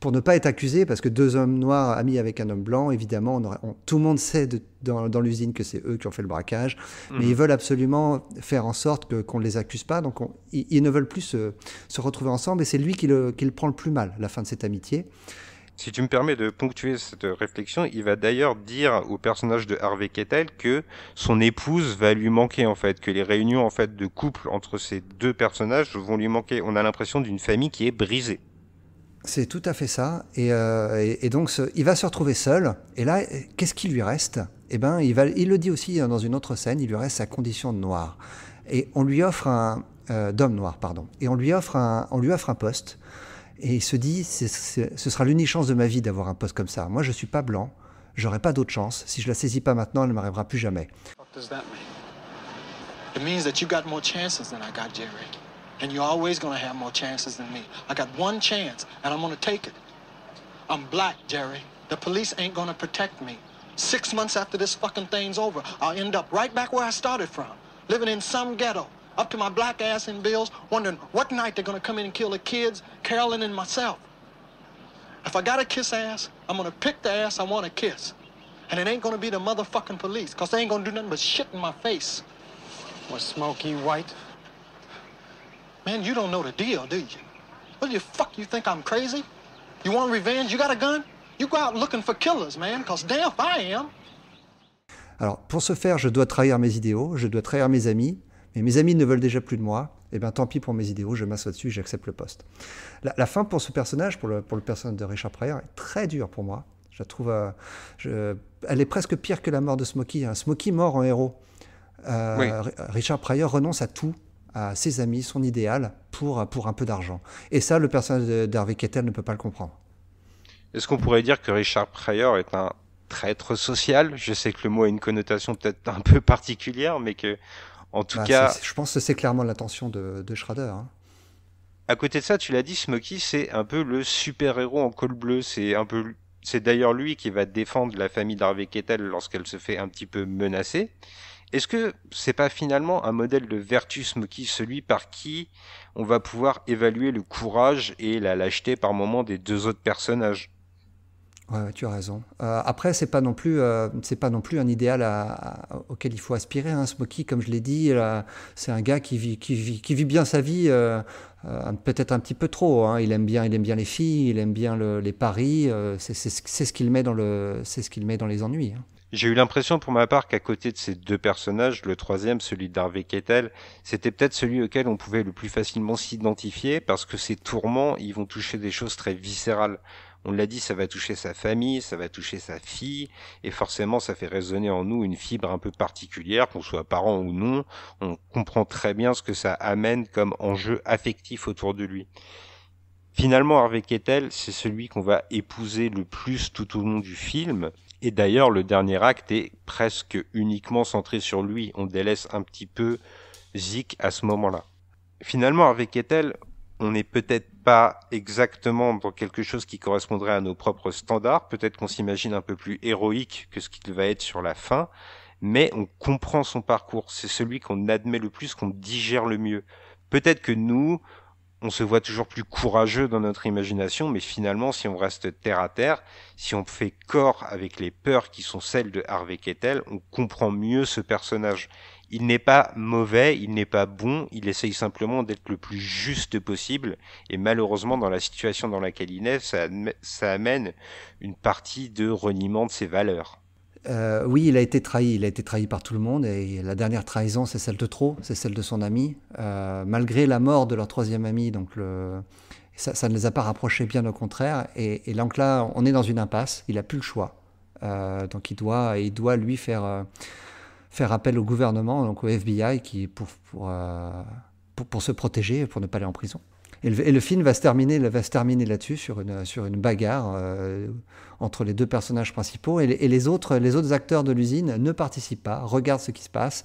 pour ne pas être accusé, parce que deux hommes noirs amis avec un homme blanc, évidemment, tout le monde sait dans, l'usine que c'est eux qui ont fait le braquage, mmh. mais ils veulent absolument faire en sorte qu'on ne les accuse pas, donc ils, ne veulent plus se, retrouver ensemble, et c'est lui qui le, qui le, prend le plus mal, la fin de cette amitié. Si tu me permets de ponctuer cette réflexion, il va d'ailleurs dire au personnage de Harvey Kettel que son épouse va lui manquer en fait, que les réunions en fait de couple entre ces deux personnages vont lui manquer. On a l'impression d'une famille qui est brisée. C'est tout à fait ça. Et, euh, donc, il va se retrouver seul. Et là, qu'est-ce qui lui reste Eh ben, il, va, il le dit aussi hein, dans une autre scène. Il lui reste sa condition de noir. Et on lui offre un euh, noir, pardon. Et on lui offre on lui offre un poste et il se dit ce sera l'unique chance de ma vie d'avoir un poste comme ça. Moi, je ne suis pas blanc, je n'aurai pas d'autre chance. Si je ne la saisis pas maintenant, elle ne m'arrivera plus jamais. It means that you got more chances than I got, Jerry. And you're always toujours to have more chances than me. I got one chance, and I'm vais take it. I'm black, Jerry. The police ain't va pas protect me. Six months after this fucking thing's over, I'll end up right back where I started from, living in some ghetto, up to my black ass in bills, wondering what night they're gonna tuer come in and kill the kids Carolyn and myself. If I gotta kiss ass, I'm gonna pick the ass I wanna kiss. And it ain't gonna be the motherfucking police, cause they ain't gonna do nothing but shit in my face. Well, Smokey White. Man, you don't know the deal, do you? What the fuck, you think I'm crazy? You want revenge? You got a gun? You go out looking for killers, man, cause damn if I am. Alors, pour ce faire, je dois trahir mes idéaux, je dois trahir mes amis, mais mes amis ne veulent déjà plus de moi. eh bien tant pis pour mes idéaux, je m'assois dessus, j'accepte le poste. La, fin pour ce personnage, pour le, pour le personnage de Richard Pryor, est très dure pour moi. Je la trouve. Euh, je, elle est presque pire que la mort de Smokey. Hein. Smokey mort en héros. Euh, Richard Pryor renonce à tout, à ses amis, son idéal, pour, pour un peu d'argent. Et ça, le personnage d'Harvey Kettel ne peut pas le comprendre. Est-ce qu'on pourrait dire que Richard Pryor est un traître social Je sais que le mot a une connotation peut-être un peu particulière, mais que en tout bah, cas, je pense que c'est clairement l'intention de, de, Schrader. Hein. À côté de ça, tu l'as dit, Smokey, c'est un peu le super-héros en col bleu. C'est un peu, c'est d'ailleurs lui qui va défendre la famille d'Harvey Kettel lorsqu'elle se fait un petit peu menacer. Est-ce que c'est pas finalement un modèle de vertu Smoky celui par qui on va pouvoir évaluer le courage et la lâcheté par moment des deux autres personnages Ouais, tu as raison. Euh, après, c'est pas non plus, euh, pas non plus un idéal auquel il faut aspirer. Hein. Smokey, comme je l'ai dit, euh, c'est un gars qui vit, qui qui vit bien sa vie, peut-être un petit peu trop. Hein. Il aime bien, il aime bien les filles, il aime bien les paris. c'est ce qu'il met dans ce qu'il met dans les ennuis. Hein. J'ai eu l'impression pour ma part qu'à côté de ces deux personnages, le troisième, celui d'Harvey Kettel, c'était peut-être celui auquel on pouvait le plus facilement s'identifier parce que ses tourments, ils vont toucher des choses très viscérales on l'a dit, ça va toucher sa famille, ça va toucher sa fille, et forcément ça fait résonner en nous une fibre un peu particulière, qu'on soit parent ou non, on comprend très bien ce que ça amène comme enjeu affectif autour de lui. Finalement, Harvey Kettel, c'est celui qu'on va épouser le plus tout au long du film. Et d'ailleurs, le dernier acte est presque uniquement centré sur lui. On délaisse un petit peu Zik à ce moment-là. Finalement, Harvey Kettel, on n'est peut-être pas exactement dans quelque chose qui correspondrait à nos propres standards, peut-être qu'on s'imagine un peu plus héroïque que ce qu'il va être sur la fin, mais on comprend son parcours, c'est celui qu'on admet le plus, qu'on digère le mieux. Peut-être que nous, on se voit toujours plus courageux dans notre imagination, mais finalement, si on reste terre à terre, si on fait corps avec les peurs qui sont celles de Harvey Kettel, on comprend mieux ce personnage il n'est pas mauvais, il n'est pas bon, il essaye simplement d'être le plus juste possible. Et malheureusement, dans la situation dans laquelle il est, ça, amène une partie de reniement de ses valeurs. Euh, oui, il a été trahi. Il a été trahi par tout le monde. Et la dernière trahison, c'est celle de trop, c'est celle de son ami. Euh, malgré la mort de leur troisième ami, donc ça, ne les a pas rapprochés, bien au contraire. Et, donc là, on est dans une impasse. Il n'a plus le choix. Euh, donc il doit, il doit lui faire faire appel au gouvernement, donc au FBI, qui, pour, euh, pour, pour, se protéger, pour ne pas aller en prison. Et le, film va se terminer, va terminer là-dessus, sur une, sur une bagarre euh, entre les deux personnages principaux. Et, les, autres, les autres acteurs de l'usine ne participent pas, regardent ce qui se passe.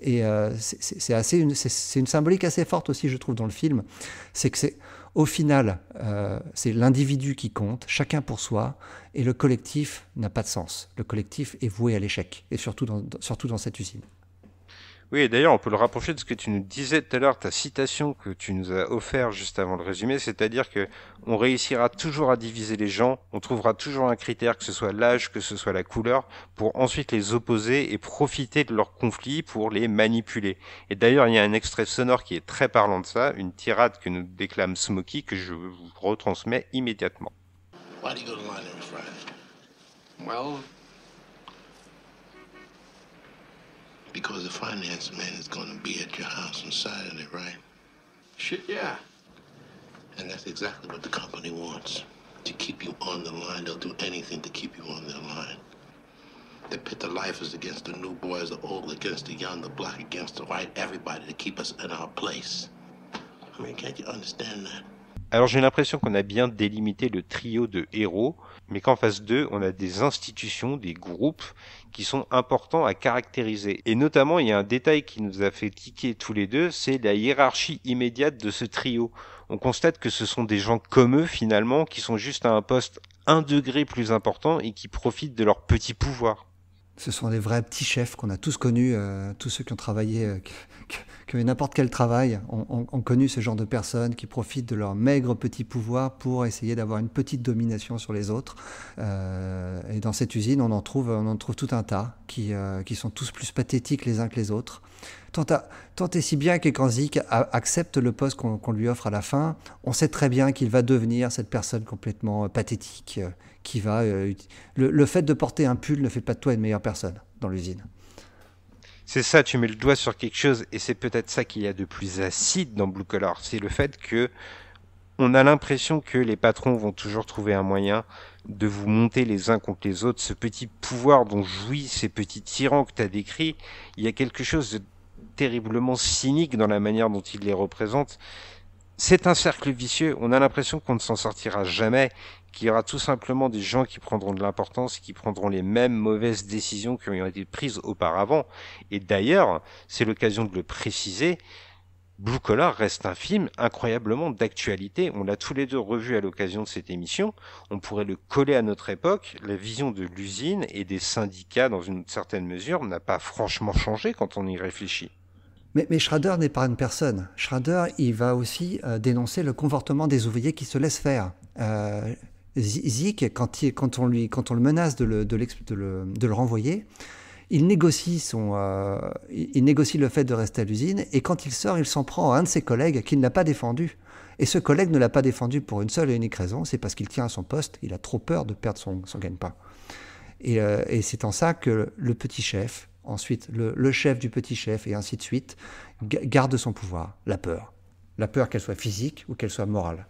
Et euh, c'est une, une symbolique assez forte aussi, je trouve, dans le film. C'est que c'est au final, euh, c'est l'individu qui compte, chacun pour soi, et le collectif n'a pas de sens. Le collectif est voué à l'échec, et surtout dans cette usine. Oui, d'ailleurs, on peut le rapprocher de ce que tu nous disais tout à l'heure, ta citation que tu nous as offert juste avant le résumé, c'est-à-dire que on réussira toujours à diviser les gens, on trouvera toujours un critère, que ce soit l'âge, que ce soit la couleur, pour ensuite les opposer et profiter de leur conflit pour les manipuler. Et d'ailleurs, il y a un extrait sonore qui est très parlant de ça, une tirade que nous déclame Smokey que je vous retransmets immédiatement. Because the finance man is going to be at your house on Saturday, right? Shit, yeah. And that's exactly what the company wants. To keep you on the line, they'll do anything to keep you on their line. They pit the lifers against the new boys, the old against the young, the black against the white, everybody to keep us in our place. I mean, can't you understand that? Alors j'ai l'impression qu'on a bien délimité le trio de héros, mais qu'en face deux on a des institutions, des groupes qui sont importants à caractériser. Et notamment, il y a un détail qui nous a fait cliquer tous les deux, c'est la hiérarchie immédiate de ce trio. On constate que ce sont des gens comme eux finalement, qui sont juste à un poste un degré plus important et qui profitent de leur petit pouvoir. Ce sont des vrais petits chefs qu'on a tous connus, euh, tous ceux qui ont travaillé, euh, n'importe quel travail ont, on, connu ce genre de personnes qui profitent de leur maigre petit pouvoir pour essayer d'avoir une petite domination sur les autres. Euh, et dans cette usine, on en trouve, on en trouve tout un tas qui, euh, sont tous plus pathétiques les uns que les autres. Tant, à, et si bien que quand Zik accepte le poste qu'on lui offre à la fin, on sait très bien qu'il va devenir cette personne complètement euh, pathétique qui va. le fait de porter un pull ne fait pas de toi une meilleure personne dans l'usine. C'est ça, tu mets le doigt sur quelque chose, et c'est peut-être ça qu'il y a de plus acide dans Blue Collar, c'est le fait que on a l'impression que les patrons vont toujours trouver un moyen de vous monter les uns contre les autres. Ce petit pouvoir dont jouit ces petits tyrans que tu as décrits, il y a quelque chose de terriblement cynique dans la manière dont ils les représentent. C'est un cercle vicieux, on a l'impression qu'on ne s'en sortira jamais, qu'il y aura tout simplement des gens qui prendront de l'importance, qui prendront les mêmes mauvaises décisions qui ont été prises auparavant. Et d'ailleurs, c'est l'occasion de le préciser, Blue Collar reste un film incroyablement d'actualité. On l'a tous les deux revu à l'occasion de cette émission. On pourrait le coller à notre époque. La vision de l'usine et des syndicats, dans une certaine mesure, n'a pas franchement changé quand on y réfléchit. Mais, mais pas une personne. Schrader, il va aussi euh, dénoncer le comportement des ouvriers qui se laissent faire. Euh, Zik, quand, on lui, quand on le menace de le, de le, renvoyer, il négocie, son, euh, il négocie le fait de rester à l'usine et quand il sort, il s'en prend à un de ses collègues qui n'a pas défendu. Et ce collègue ne l'a pas défendu pour une seule et unique raison, c'est parce qu'il tient à son poste, il a trop peur de perdre son, son gagne-pain. Et, euh, c'est en ça que le petit chef, ensuite le, chef du petit chef et ainsi de suite, garde son pouvoir, la peur. La peur qu'elle soit physique ou qu'elle soit morale.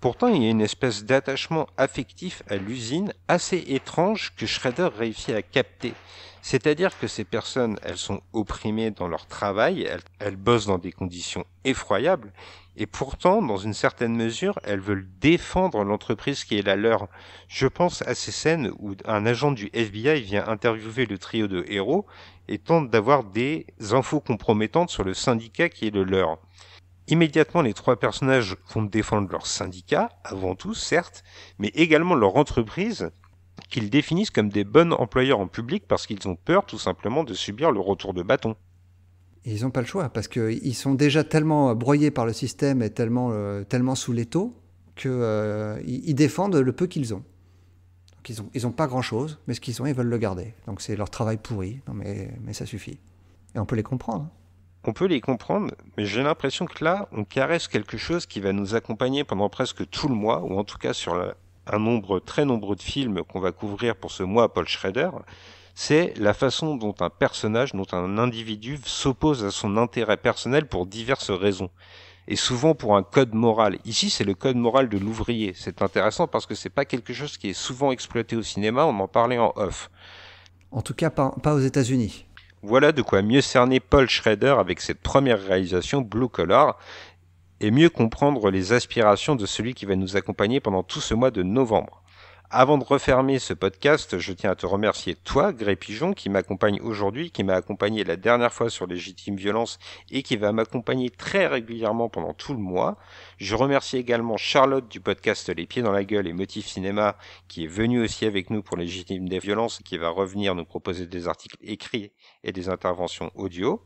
Pourtant, il y a une espèce d'attachement affectif à l'usine assez étrange que Schrader réussit à capter. C'est-à-dire que ces personnes, elles sont opprimées dans leur travail, elles, elles, bossent dans des conditions effroyables, et pourtant, dans une certaine mesure, elles veulent défendre l'entreprise qui est la leur. Je pense à ces scènes où un agent du FBI vient interviewer le trio de héros et tente d'avoir des infos compromettantes sur le syndicat qui est le leur. Immédiatement, les trois personnages vont défendre leur syndicat, avant tout, certes, mais également leur entreprise, qu'ils définissent comme des bons employeurs en public parce qu'ils ont peur tout simplement de subir le retour de bâton. ils n'ont pas le choix, parce qu'ils sont déjà tellement broyés par le système et tellement, euh, tellement sous les qu'ils euh, défendent le peu qu'ils ont. ils n'ont pas grand-chose, mais ce qu'ils ont, ils veulent le garder. Donc c'est leur travail pourri, mais, mais ça suffit. Et on peut les comprendre. Hein on peut les comprendre, mais j'ai l'impression que là, on caresse quelque chose qui va nous accompagner pendant presque tout le mois, ou en tout cas sur un nombre très nombreux de films qu'on va couvrir pour ce mois à Paul Schrader, c'est la façon dont un personnage, dont un individu s'oppose à son intérêt personnel pour diverses raisons. Et souvent pour un code moral. Ici, c'est le code moral de l'ouvrier. C'est intéressant parce que c'est pas quelque chose qui est souvent exploité au cinéma. On en parlait en off. En tout cas, pas, pas aux États-Unis. Voilà de quoi mieux cerner Paul Schrader avec cette première réalisation Blue Collar et mieux comprendre les aspirations de celui qui va nous accompagner pendant tout ce mois de novembre. Avant de refermer ce podcast, je tiens à te remercier toi, Gré Pigeon, qui m'accompagne aujourd'hui, qui m'a accompagné la dernière fois sur Légitime Violence et qui va m'accompagner très régulièrement pendant tout le mois. Je remercie également Charlotte du podcast Les Pieds dans la Gueule et Motif Cinéma, qui est venue aussi avec nous pour Légitime des Violences, et qui va revenir nous proposer des articles écrits et des interventions audio.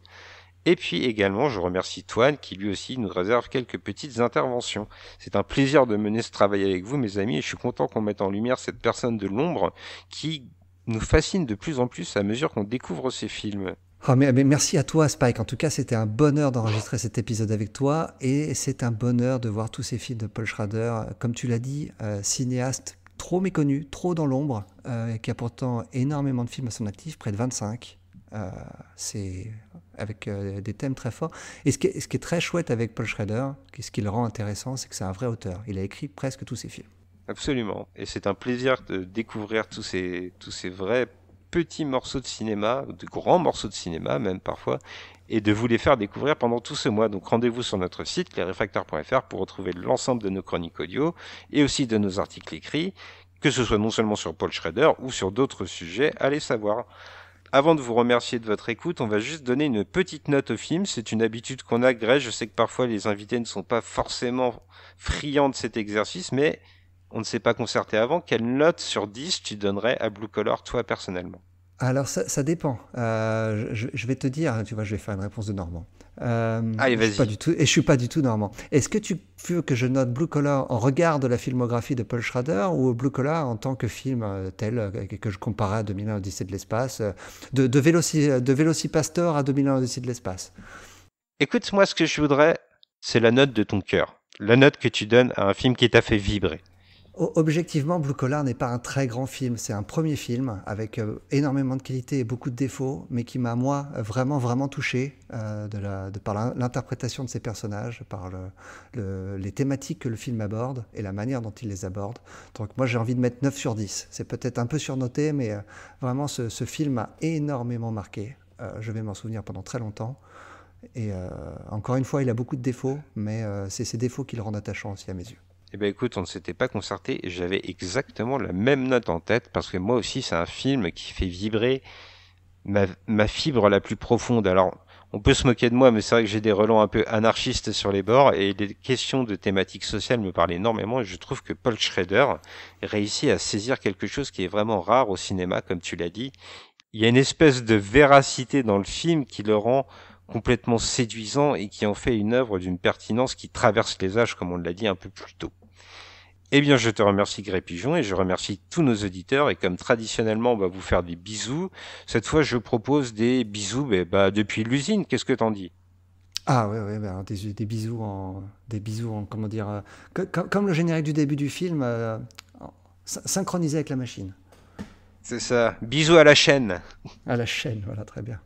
Et puis également, je remercie Toine qui lui aussi nous réserve quelques petites interventions. C'est un plaisir de mener ce travail avec vous, mes amis, et je suis content qu'on mette en lumière cette personne de l'ombre qui nous fascine de plus en plus à mesure qu'on découvre ces films. Oh, mais, merci à toi, Spike. En tout cas, c'était un bonheur d'enregistrer cet épisode avec toi et c'est un bonheur de voir tous ces films de Paul Schrader. Euh, comme tu l'as dit, euh, cinéaste trop méconnu, trop dans l'ombre, euh, et qui a pourtant énormément de films à son actif, près de 25. Euh, c'est avec euh, des thèmes très forts. Et ce qui, est, très chouette avec Paul Schrader, ce qui le rend intéressant, c'est que c'est un vrai auteur. Il a écrit presque tous ses films. Absolument. Et c'est un plaisir de découvrir tous ces, tous ces vrais petits morceaux de cinéma, de grands morceaux de cinéma même parfois, et de vous les faire découvrir pendant tout ce mois. Donc rendez-vous sur notre site clarifacteur.fr pour retrouver l'ensemble de nos chroniques audio et aussi de nos articles écrits, que ce soit non seulement sur Paul Schrader ou sur d'autres sujets, allez savoir avant de vous remercier de votre écoute, on va juste donner une petite note au film. C'est une habitude qu'on a, Grèce. Je sais que parfois les invités ne sont pas forcément friands de cet exercice, mais on ne s'est pas concerté avant. Quelle note sur 10 tu donnerais à Blue Color, toi personnellement alors ça, dépend. Euh, je, je, vais te dire, hein, tu vois, je vais faire une réponse de Normand. Euh, du tout, et je suis pas du tout normand. Est-ce que tu veux que je note Blue Collar en regard de la filmographie de Paul Schrader ou Blue Collar en tant que film euh, tel euh, que je comparais à 2001 Odyssée de l'espace, de, de, Véloci, de à 2001 Odyssée de l'espace Écoute, moi, ce que je voudrais, c'est la note de ton cœur. La note que tu donnes à un film qui t'a fait vibrer. Objectivement, Blue Collar n'est pas un très grand film. C'est un premier film avec euh, énormément de qualité et beaucoup de défauts, mais qui m'a, moi, vraiment, vraiment touché euh, de, par l'interprétation de ses personnages, par les thématiques que le film aborde et la manière dont il les aborde. Donc, moi, j'ai envie de mettre 9 sur 10. C'est peut-être un peu surnoté, mais euh, vraiment, ce, film m'a énormément marqué. je vais m'en souvenir pendant très longtemps. Et encore une fois, il a beaucoup de défauts, mais c'est ces défauts qui le rendent attachant aussi à mes yeux. Eh ben écoute, on ne s'était pas concerté. J'avais exactement la même note en tête parce que moi aussi c'est un film qui fait vibrer ma, fibre la plus profonde. Alors on peut se moquer de moi, mais c'est vrai que j'ai des relents un peu anarchistes sur les bords et les questions de thématiques sociales me parlent énormément. Et je trouve que Paul Schrader réussit à saisir quelque chose qui est vraiment rare au cinéma, comme tu l'as dit. Il y a une espèce de véracité dans le film qui le rend complètement séduisant et qui en fait une œuvre d'une pertinence qui traverse les âges, comme on l'a dit un peu plus tôt. Eh bien, je te remercie Gré Pigeon et je remercie tous nos auditeurs. Et comme traditionnellement, on bah, va vous faire des bisous. Cette fois, je propose des bisous ben, bah, depuis l'usine. Qu'est-ce que t'en dis Ah oui, ben, des, bisous en, des bisous en, comment dire, euh, comme, le générique du début du film, euh, synchronisé avec la machine. C'est ça. Bisous à la chaîne. À la chaîne, voilà, très bien.